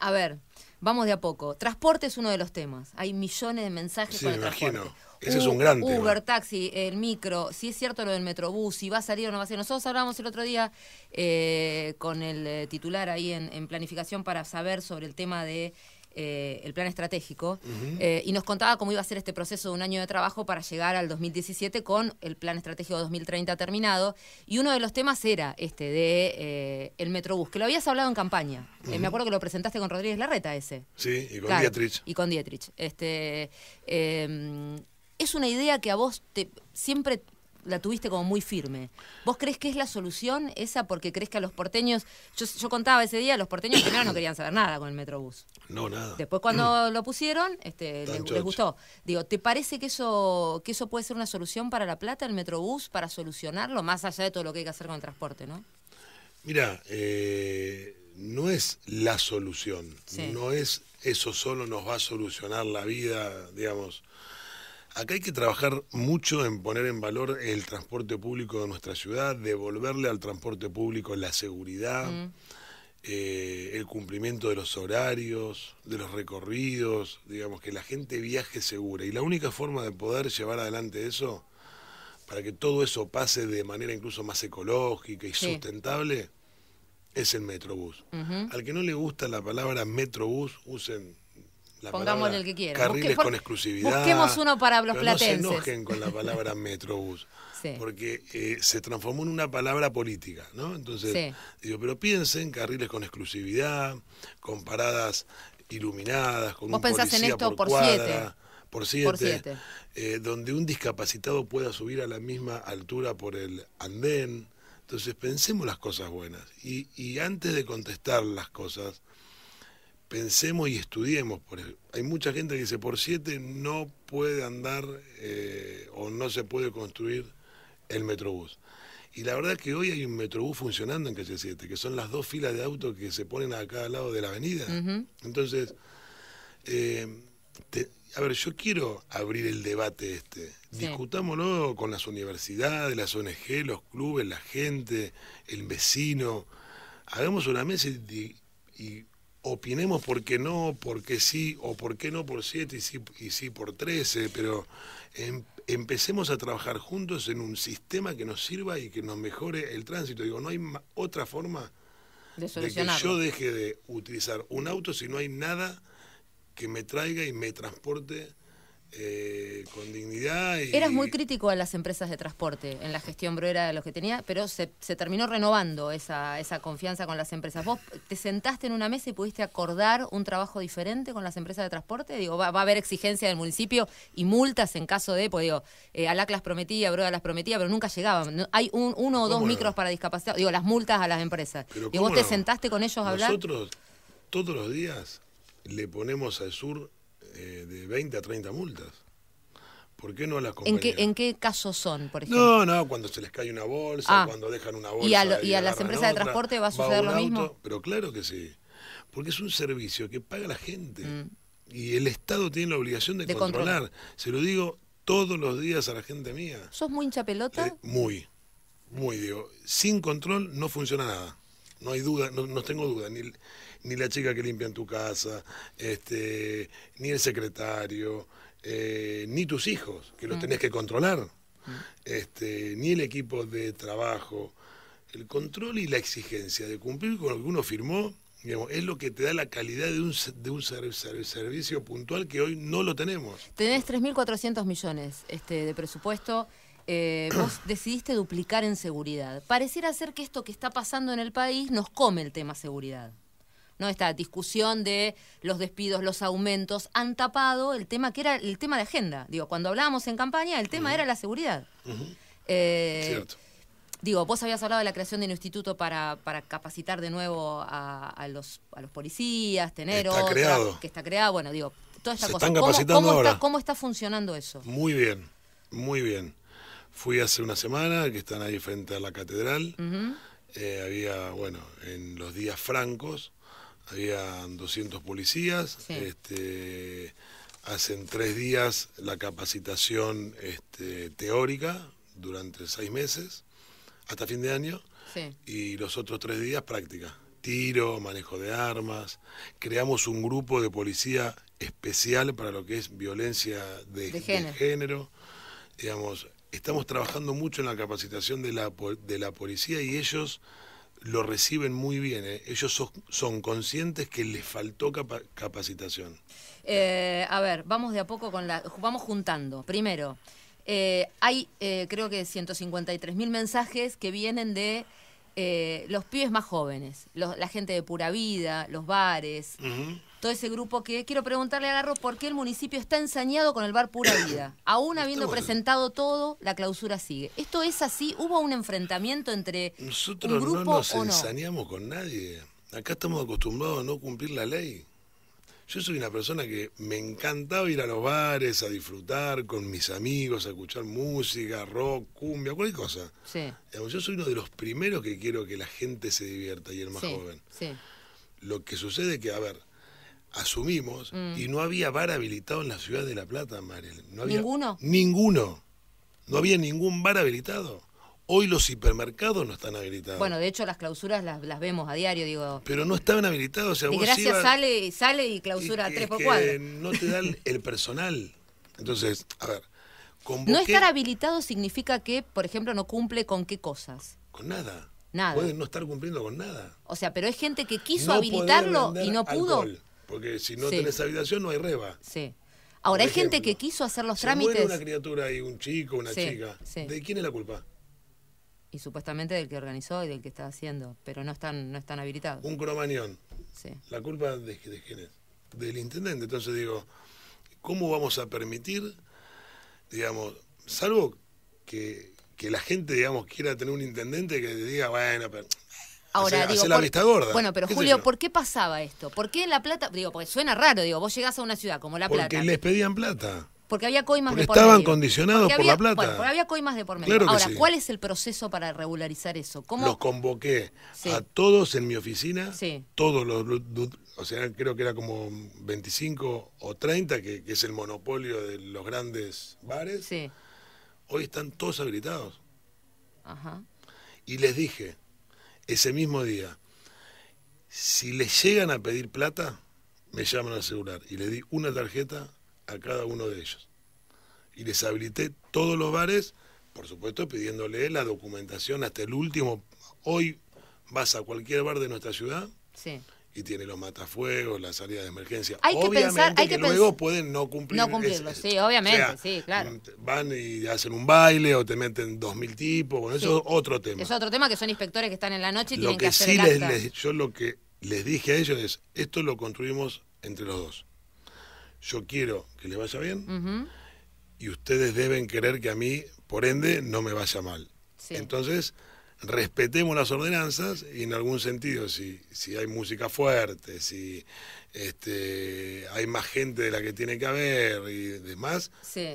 a ver, vamos de a poco. Transporte es uno de los temas. Hay millones de mensajes para el transporte. Ese es un gran Uber, taxi, el micro, si es cierto lo del Metrobús, si va a salir o no va a salir. Nosotros hablábamos el otro día eh, con el eh, titular ahí en, planificación para saber sobre el tema de eh, el plan estratégico, eh, y nos contaba cómo iba a ser este proceso de un año de trabajo para llegar al 2017 con el plan estratégico 2030 terminado. Y uno de los temas era este de eh, el Metrobús, que lo habías hablado en campaña. me acuerdo que lo presentaste con Rodríguez Larreta ese. Sí, y con Dietrich. Y con Dietrich. Este, em, es una idea que a vos te, siempre la tuviste como muy firme. ¿Vos crees que es la solución esa porque crees que a los porteños, yo, contaba ese día, los porteños primero no querían saber nada con el Metrobús? No, nada. Después cuando lo pusieron, este, les, gustó. Digo, ¿te parece que eso, que eso puede ser una solución para La Plata, el Metrobús, para solucionarlo, más allá de todo lo que hay que hacer con el transporte, no? Mira, eh, no es la solución, no es eso solo nos va a solucionar la vida, digamos. Acá hay que trabajar mucho en poner en valor el transporte público de nuestra ciudad, devolverle al transporte público la seguridad, mm. eh, el cumplimiento de los horarios, de los recorridos, digamos, que la gente viaje segura. Y la única forma de poder llevar adelante eso, para que todo eso pase de manera incluso más ecológica y sustentable, es el Metrobús. Al que no le gusta la palabra Metrobús, usen pongamos el que quiera. Carriles con exclusividad. Busquemos uno para los No se enojen con la palabra metrobús. Porque eh, se transformó en una palabra política, ¿no? Entonces, pero piensen, carriles con exclusividad, con paradas iluminadas, con ¿Vos pensás en esto por, siete? Por siete, eh, donde un discapacitado pueda subir a la misma altura por el andén. Entonces pensemos las cosas buenas y, y antes de contestar las cosas, pensemos y estudiemos. Por Hay mucha gente que dice, por siete no puede andar eh, o no se puede construir el Metrobús. Y la verdad que hoy hay un Metrobús funcionando en calle 7, que son las dos filas de autos que se ponen a cada lado de la avenida. Entonces, eh, a ver, yo quiero abrir el debate este. Discutámoslo con las universidades, las ONG, los clubes, la gente, el vecino. Hagamos una mesa y opinemos por qué no, por qué sí, o por qué no por siete y sí, y sí por 13, pero em, empecemos a trabajar juntos en un sistema que nos sirva y que nos mejore el tránsito. Digo, no hay otra forma de que yo deje de utilizar un auto si no hay nada que me traiga y me transporte eh, con dignidad. Eras muy crítico a las empresas de transporte, en la gestión Bruera de lo que tenía, pero se, terminó renovando esa, confianza con las empresas. ¿Vos te sentaste en una mesa y pudiste acordar un trabajo diferente con las empresas de transporte? Digo, ¿va, a haber exigencia del municipio y multas en caso de, pues digo, eh, a las prometía, Bruera las prometía, pero nunca llegaban. hay un, uno o dos micros para discapacidad, digo, las multas a las empresas. ¿Y vos te sentaste con ellos a hablar? Nosotros todos los días le ponemos al sur eh, de 20 a 30 multas. ¿Por qué no las ¿En qué, ¿En qué casos son, por ejemplo? No, no, cuando se les cae una bolsa, ah. cuando dejan una bolsa. ¿Y a, las empresas de transporte va a suceder lo mismo? Pero claro que sí, porque es un servicio que paga la gente mm. y el Estado tiene la obligación de, controlar. Se lo digo todos los días a la gente mía. ¿Sos muy hinchapelota? Eh, muy, muy, digo. Sin control no funciona nada no hay duda, no, tengo duda, ni, ni, la chica que limpia en tu casa, este, ni el secretario, eh, ni tus hijos, que los mm. tenés que controlar, mm. este, ni el equipo de trabajo. El control y la exigencia de cumplir con lo que uno firmó es lo que te da la calidad de un, de un servicio puntual que hoy no lo tenemos. Tenés 3.400 millones este, de presupuesto. Eh, vos decidiste duplicar en seguridad. Pareciera ser que esto que está pasando en el país nos come el tema seguridad. ¿no? Esta discusión de los despidos, los aumentos, han tapado el tema que era el tema de agenda. Digo, cuando hablábamos en campaña, el tema era la seguridad. Eh, digo, vos habías hablado de la creación de un instituto para, para capacitar de nuevo a, los, a los policías, tener otra, que está creado. Bueno, digo, toda esta ¿Cómo está funcionando eso? Muy bien, muy bien. Fui hace una semana, que están ahí frente a la catedral. Eh, había, bueno, en los días francos, había 200 policías. Este, hacen tres días la capacitación este, teórica durante seis meses, hasta fin de año. Y los otros tres días práctica. Tiro, manejo de armas. Creamos un grupo de policía especial para lo que es violencia De género digamos, estamos trabajando mucho en la capacitación de la, de la policía y ellos lo reciben muy bien. ¿eh? Ellos son conscientes que les faltó capacitación. Eh, a ver, vamos de a poco con la. Vamos juntando. Primero, eh, hay creo que 153 mil mensajes que vienen de. los pibes más jóvenes, la gente de pura vida, los bares, todo ese grupo que quiero preguntarle a Garro por qué el municipio está ensañado con el bar Pura Vida. Aún habiendo presentado todo, la clausura sigue. ¿Esto es así? ¿Hubo un enfrentamiento entre Nosotros un grupo no nos ensañamos con nadie. Acá estamos acostumbrados a no cumplir la ley. Yo soy una persona que me encantaba ir a los bares, a disfrutar con mis amigos, a escuchar música, rock, cumbia, cualquier cosa. Sí. Yo soy uno de los primeros que quiero que la gente se divierta y el más joven. Sí. Lo que sucede es que, a ver, asumimos, y mm. no había bar habilitado en la ciudad de La Plata, Mariel. No ¿Ninguno? Ninguno. No había ningún bar habilitado. Hoy los hipermercados no están habilitados. Bueno, de hecho las clausuras las, vemos a diario, digo. Pero no estaban habilitados. y gracias sale, sale y clausura tres por cuatro. No te dan el personal. Entonces, a ver. No estar habilitado significa que, por ejemplo, no cumple con qué cosas. Con nada. Nada. Pueden no estar cumpliendo con nada. O sea, pero es gente que quiso habilitarlo y no pudo. Porque si no tenés habitación no hay reba. Sí. Ahora, hay gente que quiso hacer los trámites. Muere una criatura y un chico, una chica. ¿De quién es la culpa? Y supuestamente del que organizó y del que está haciendo, pero no están, no están habilitados. Un cromañón. Sí. ¿La culpa de, quién es? Del intendente. Entonces digo, ¿cómo vamos a permitir, digamos, salvo que, que la gente, digamos, quiera tener un intendente que diga, bueno, pero Ahora, hace, Bueno, pero Julio, ¿por qué pasaba esto? ¿Por qué en La Plata? Digo, porque suena raro, digo, vos llegás a una ciudad como La Plata. Porque les pedían plata. Porque había coimas de por medio. Estaban condicionados por la plata. porque había coimas de por medio. Ahora, ¿cuál es el proceso para regularizar eso? ¿Cómo? Los convoqué a todos en mi oficina. Sí. Todos los, o sea, creo que era como 25 o 30, que, que es el monopolio de los grandes bares. Sí. Hoy están todos habilitados. Ajá. Y les dije, ese mismo día, si les llegan a pedir plata, me llaman al celular y le di una tarjeta a cada uno de ellos. Y les habilité todos los bares, por supuesto pidiéndole la documentación hasta el último. Hoy vas a cualquier bar de nuestra ciudad. Sí y tiene los matafuegos, la salida de emergencia. Hay obviamente que pensar, hay que, luego pueden no cumplir. No cumplirlo, sí, obviamente, sí, claro. Van y hacen un baile o te meten dos mil tipos, bueno, eso es otro tema. Es otro tema que son inspectores que están en la noche y tienen que, hacer sí yo lo que les dije a ellos es, esto lo construimos entre los dos. Yo quiero que les vaya bien y ustedes deben querer que a mí, por ende, no me vaya mal. Entonces respetemos las ordenanzas y en algún sentido, si, si hay música fuerte, si este, hay más gente de la que tiene que haber y demás,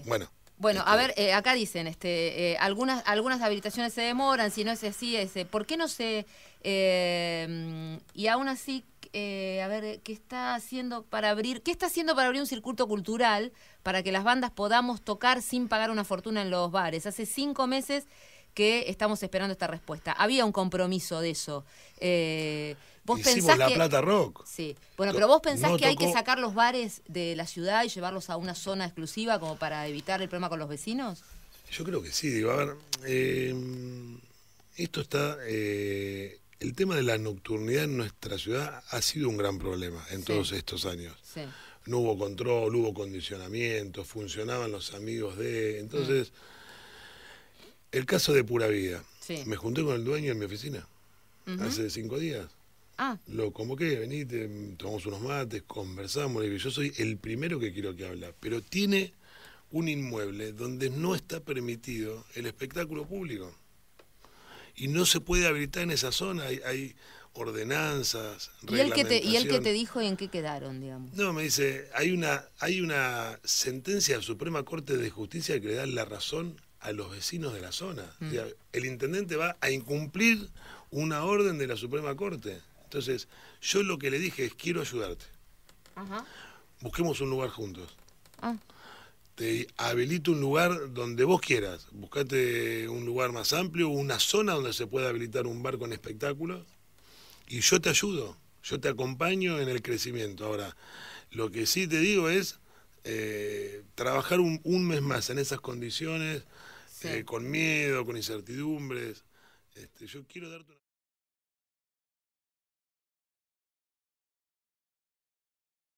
bueno. Bueno, a este, ver, eh, acá dicen, este, eh, algunas, algunas habilitaciones se demoran, si no es así, ese, ¿por qué no se... Eh, y aún así, a ver, ¿qué está haciendo para abrir? ¿Qué está haciendo para abrir un circuito cultural para que las bandas podamos tocar sin pagar una fortuna en los bares? Hace cinco meses que estamos esperando esta respuesta. Había un compromiso de eso. Eh, vos Hicimos la Plata Rock. Sí. Bueno, pero vos pensás que hay que sacar los bares de la ciudad y llevarlos a una zona exclusiva como para evitar el problema con los vecinos? Yo creo que sí, digo, a ver, eh, esto está, eh, el tema de la nocturnidad en nuestra ciudad ha sido un gran problema en todos estos años. No hubo control, hubo condicionamiento, funcionaban los amigos de, entonces... Mm. El caso de Pura Vida. Me junté con el dueño en mi oficina hace cinco días. Ah. Lo convoqué, vení, tomamos unos mates, conversamos. yo soy el primero que quiero que habla, pero tiene un inmueble donde no está permitido el espectáculo público. Y no se puede habilitar en esa zona. Hay, ordenanzas, ¿Y el que te ¿Y el que te dijo en qué quedaron, digamos? No, me dice, hay una, hay una sentencia de la Suprema Corte de Justicia que le da la razón a los vecinos de la zona. Mm. el intendente va a incumplir una orden de la Suprema Corte. Entonces, yo lo que le dije es, quiero ayudarte. Busquemos un lugar juntos. Ah. Te habilito un lugar donde vos quieras. Buscate un lugar más amplio, una zona donde se pueda habilitar un bar con espectáculo... Y yo te ayudo, yo te acompaño en el crecimiento. Ahora, lo que sí te digo es eh, trabajar un mes más en esas condiciones, eh, con miedo, con incertidumbres. Este, yo quiero darte una...